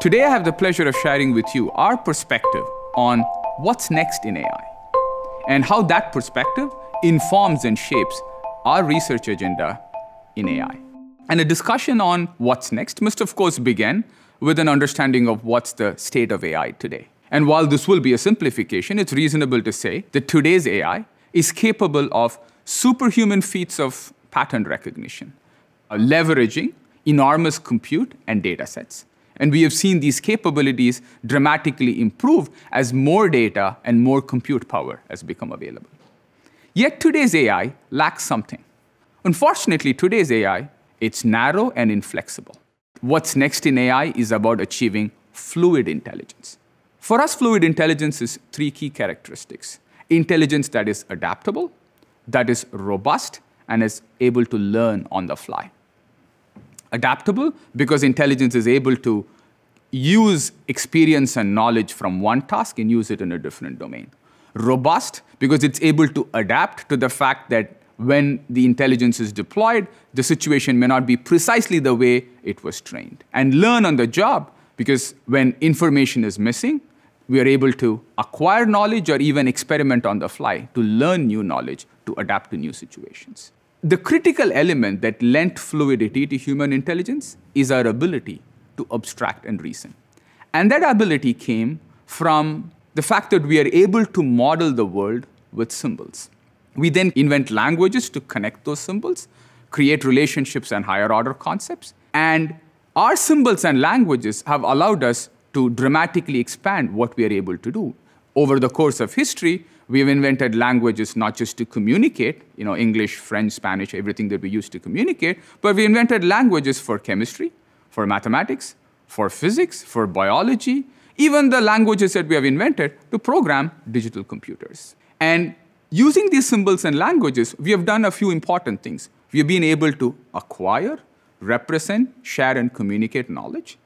Today, I have the pleasure of sharing with you our perspective on what's next in AI and how that perspective informs and shapes our research agenda in AI. And a discussion on what's next must, of course, begin with an understanding of what's the state of AI today. And while this will be a simplification, it's reasonable to say that today's AI is capable of superhuman feats of pattern recognition, uh, leveraging enormous compute and data sets and we have seen these capabilities dramatically improve as more data and more compute power has become available. Yet today's AI lacks something. Unfortunately, today's AI, it's narrow and inflexible. What's next in AI is about achieving fluid intelligence. For us, fluid intelligence is three key characteristics. Intelligence that is adaptable, that is robust, and is able to learn on the fly adaptable because intelligence is able to use experience and knowledge from one task and use it in a different domain. Robust because it's able to adapt to the fact that when the intelligence is deployed, the situation may not be precisely the way it was trained. And learn on the job because when information is missing, we are able to acquire knowledge or even experiment on the fly to learn new knowledge to adapt to new situations. The critical element that lent fluidity to human intelligence is our ability to abstract and reason. And that ability came from the fact that we are able to model the world with symbols. We then invent languages to connect those symbols, create relationships and higher order concepts, and our symbols and languages have allowed us to dramatically expand what we are able to do. Over the course of history, We've invented languages not just to communicate, you know, English, French, Spanish, everything that we use to communicate, but we invented languages for chemistry, for mathematics, for physics, for biology, even the languages that we have invented to program digital computers. And using these symbols and languages, we have done a few important things. We have been able to acquire, represent, share, and communicate knowledge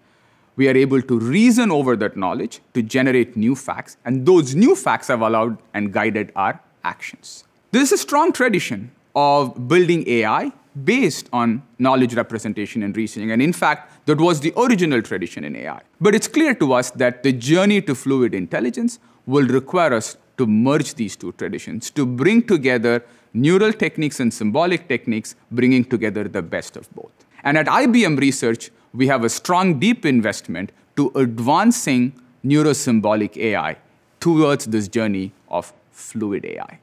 we are able to reason over that knowledge to generate new facts, and those new facts have allowed and guided our actions. There is a strong tradition of building AI based on knowledge representation and reasoning. And in fact, that was the original tradition in AI. But it's clear to us that the journey to fluid intelligence will require us to merge these two traditions, to bring together neural techniques and symbolic techniques, bringing together the best of both. And at IBM Research, we have a strong, deep investment to advancing neurosymbolic AI towards this journey of fluid AI.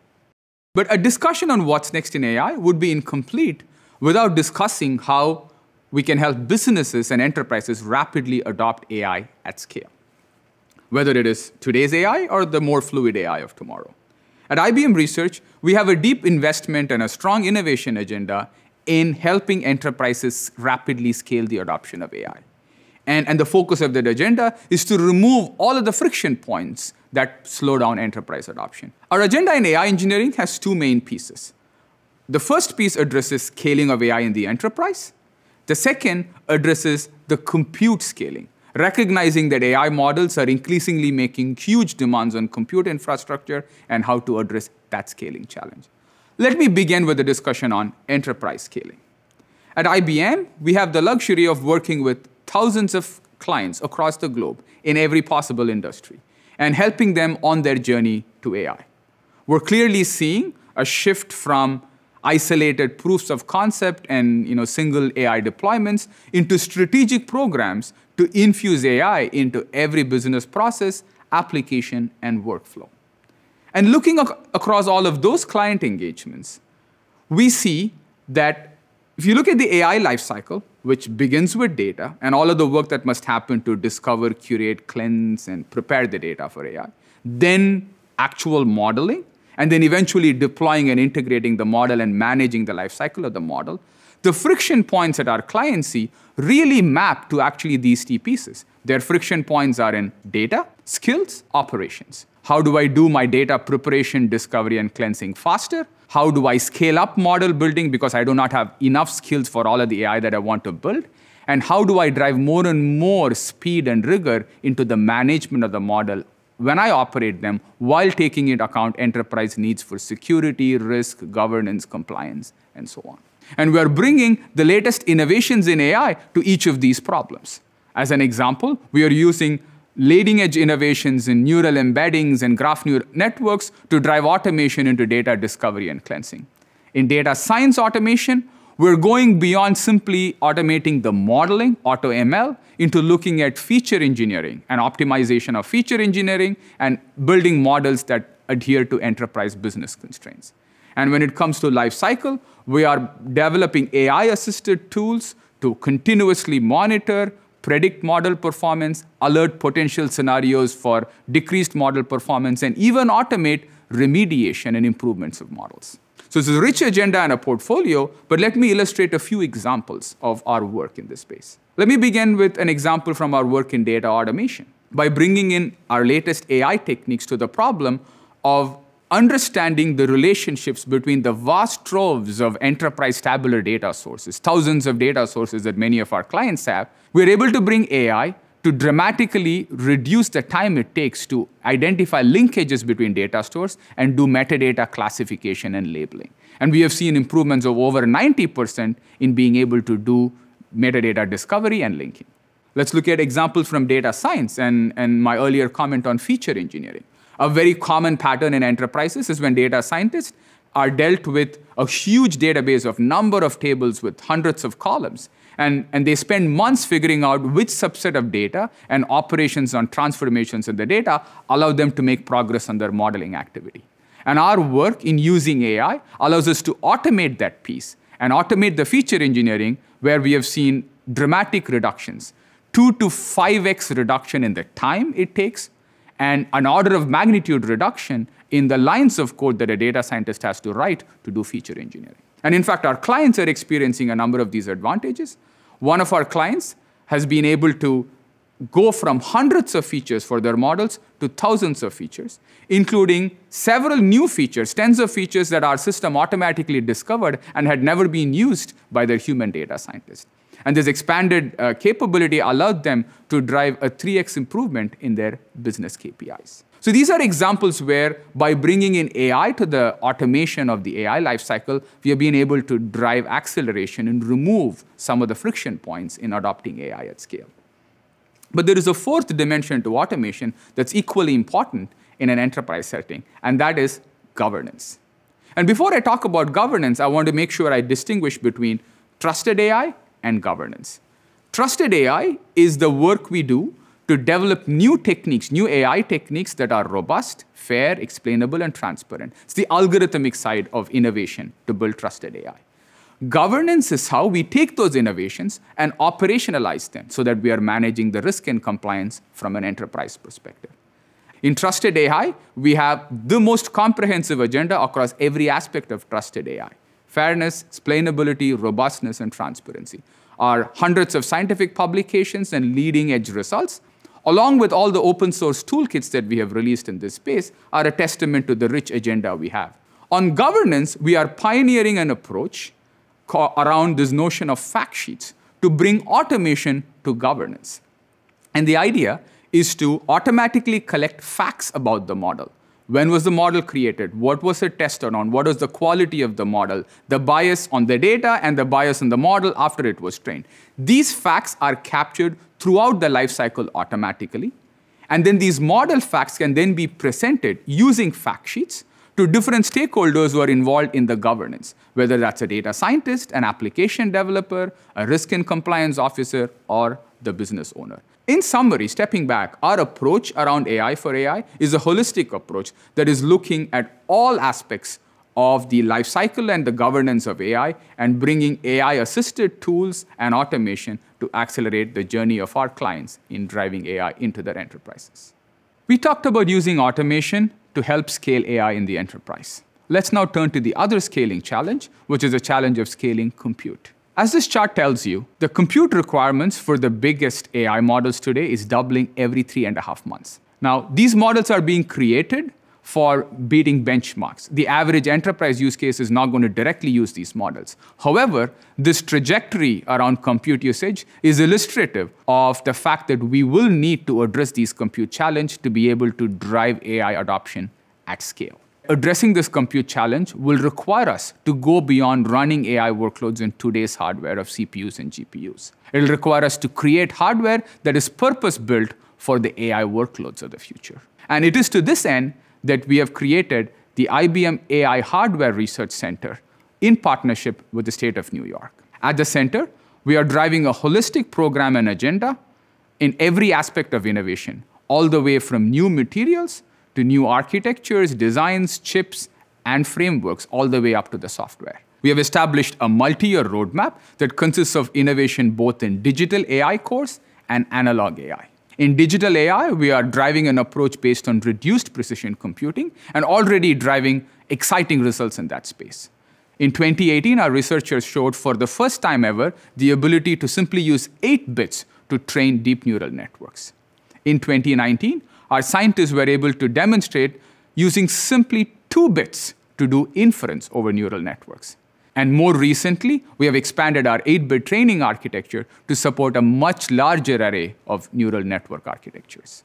But a discussion on what's next in AI would be incomplete without discussing how we can help businesses and enterprises rapidly adopt AI at scale, whether it is today's AI or the more fluid AI of tomorrow. At IBM Research, we have a deep investment and a strong innovation agenda in helping enterprises rapidly scale the adoption of AI. And, and the focus of that agenda is to remove all of the friction points that slow down enterprise adoption. Our agenda in AI engineering has two main pieces. The first piece addresses scaling of AI in the enterprise. The second addresses the compute scaling, recognizing that AI models are increasingly making huge demands on compute infrastructure and how to address that scaling challenge. Let me begin with a discussion on enterprise scaling. At IBM, we have the luxury of working with thousands of clients across the globe in every possible industry and helping them on their journey to AI. We're clearly seeing a shift from isolated proofs of concept and you know, single AI deployments into strategic programs to infuse AI into every business process, application, and workflow. And looking ac across all of those client engagements, we see that if you look at the AI lifecycle, which begins with data and all of the work that must happen to discover, curate, cleanse, and prepare the data for AI, then actual modeling, and then eventually deploying and integrating the model and managing the lifecycle of the model, the friction points that our clients see really map to actually these T pieces. Their friction points are in data, skills, operations. How do I do my data preparation, discovery, and cleansing faster? How do I scale up model building because I do not have enough skills for all of the AI that I want to build? And how do I drive more and more speed and rigor into the management of the model when I operate them while taking into account enterprise needs for security, risk, governance, compliance, and so on. And we are bringing the latest innovations in AI to each of these problems. As an example, we are using leading edge innovations in neural embeddings and graph neural networks to drive automation into data discovery and cleansing. In data science automation, we're going beyond simply automating the modeling, AutoML, into looking at feature engineering and optimization of feature engineering and building models that adhere to enterprise business constraints. And when it comes to lifecycle, we are developing AI-assisted tools to continuously monitor, predict model performance, alert potential scenarios for decreased model performance, and even automate remediation and improvements of models. So it's a rich agenda and a portfolio, but let me illustrate a few examples of our work in this space. Let me begin with an example from our work in data automation. By bringing in our latest AI techniques to the problem of understanding the relationships between the vast troves of enterprise tabular data sources, thousands of data sources that many of our clients have, we're able to bring AI to dramatically reduce the time it takes to identify linkages between data stores and do metadata classification and labeling. And we have seen improvements of over 90% in being able to do metadata discovery and linking. Let's look at examples from data science and, and my earlier comment on feature engineering. A very common pattern in enterprises is when data scientists are dealt with a huge database of number of tables with hundreds of columns. And, and they spend months figuring out which subset of data and operations on transformations in the data allow them to make progress on their modeling activity. And our work in using AI allows us to automate that piece and automate the feature engineering where we have seen dramatic reductions, two to 5x reduction in the time it takes and an order of magnitude reduction in the lines of code that a data scientist has to write to do feature engineering. And in fact, our clients are experiencing a number of these advantages. One of our clients has been able to go from hundreds of features for their models to thousands of features, including several new features, tens of features that our system automatically discovered and had never been used by their human data scientists. And this expanded uh, capability allowed them to drive a 3x improvement in their business KPIs. So these are examples where by bringing in AI to the automation of the AI lifecycle, we have been able to drive acceleration and remove some of the friction points in adopting AI at scale. But there is a fourth dimension to automation that's equally important in an enterprise setting, and that is governance. And before I talk about governance, I want to make sure I distinguish between trusted AI and governance. Trusted AI is the work we do to develop new techniques, new AI techniques that are robust, fair, explainable, and transparent. It's the algorithmic side of innovation to build trusted AI. Governance is how we take those innovations and operationalize them so that we are managing the risk and compliance from an enterprise perspective. In Trusted AI, we have the most comprehensive agenda across every aspect of Trusted AI fairness, explainability, robustness, and transparency. Our hundreds of scientific publications and leading edge results, along with all the open source toolkits that we have released in this space, are a testament to the rich agenda we have. On governance, we are pioneering an approach around this notion of fact sheets to bring automation to governance. And the idea is to automatically collect facts about the model when was the model created? What was it tested on? What was the quality of the model? The bias on the data and the bias on the model after it was trained. These facts are captured throughout the lifecycle automatically. And then these model facts can then be presented using fact sheets to different stakeholders who are involved in the governance, whether that's a data scientist, an application developer, a risk and compliance officer, or the business owner. In summary, stepping back, our approach around AI for AI is a holistic approach that is looking at all aspects of the life cycle and the governance of AI and bringing AI-assisted tools and automation to accelerate the journey of our clients in driving AI into their enterprises. We talked about using automation to help scale AI in the enterprise. Let's now turn to the other scaling challenge, which is a challenge of scaling compute. As this chart tells you, the compute requirements for the biggest AI models today is doubling every three and a half months. Now, these models are being created for beating benchmarks. The average enterprise use case is not going to directly use these models. However, this trajectory around compute usage is illustrative of the fact that we will need to address these compute challenge to be able to drive AI adoption at scale addressing this compute challenge will require us to go beyond running AI workloads in today's hardware of CPUs and GPUs. It'll require us to create hardware that is purpose built for the AI workloads of the future. And it is to this end that we have created the IBM AI Hardware Research Center in partnership with the state of New York. At the center, we are driving a holistic program and agenda in every aspect of innovation, all the way from new materials to new architectures, designs, chips, and frameworks all the way up to the software. We have established a multi-year roadmap that consists of innovation both in digital AI cores and analog AI. In digital AI, we are driving an approach based on reduced precision computing and already driving exciting results in that space. In 2018, our researchers showed for the first time ever the ability to simply use 8 bits to train deep neural networks. In 2019, our scientists were able to demonstrate using simply two bits to do inference over neural networks. And more recently, we have expanded our 8-bit training architecture to support a much larger array of neural network architectures.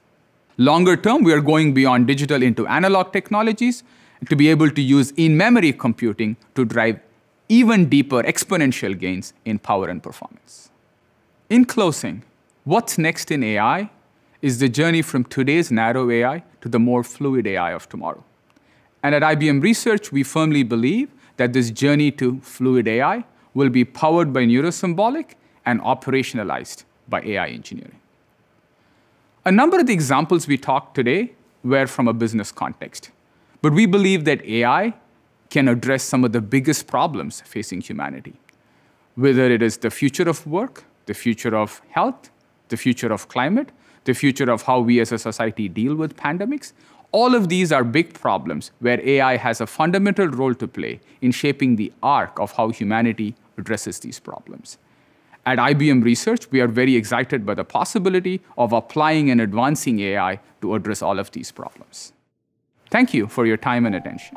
Longer term, we are going beyond digital into analog technologies to be able to use in-memory computing to drive even deeper exponential gains in power and performance. In closing, what's next in AI is the journey from today's narrow AI to the more fluid AI of tomorrow. And at IBM Research, we firmly believe that this journey to fluid AI will be powered by neurosymbolic and operationalized by AI engineering. A number of the examples we talked today were from a business context, but we believe that AI can address some of the biggest problems facing humanity, whether it is the future of work, the future of health, the future of climate, the future of how we as a society deal with pandemics. All of these are big problems where AI has a fundamental role to play in shaping the arc of how humanity addresses these problems. At IBM Research, we are very excited by the possibility of applying and advancing AI to address all of these problems. Thank you for your time and attention.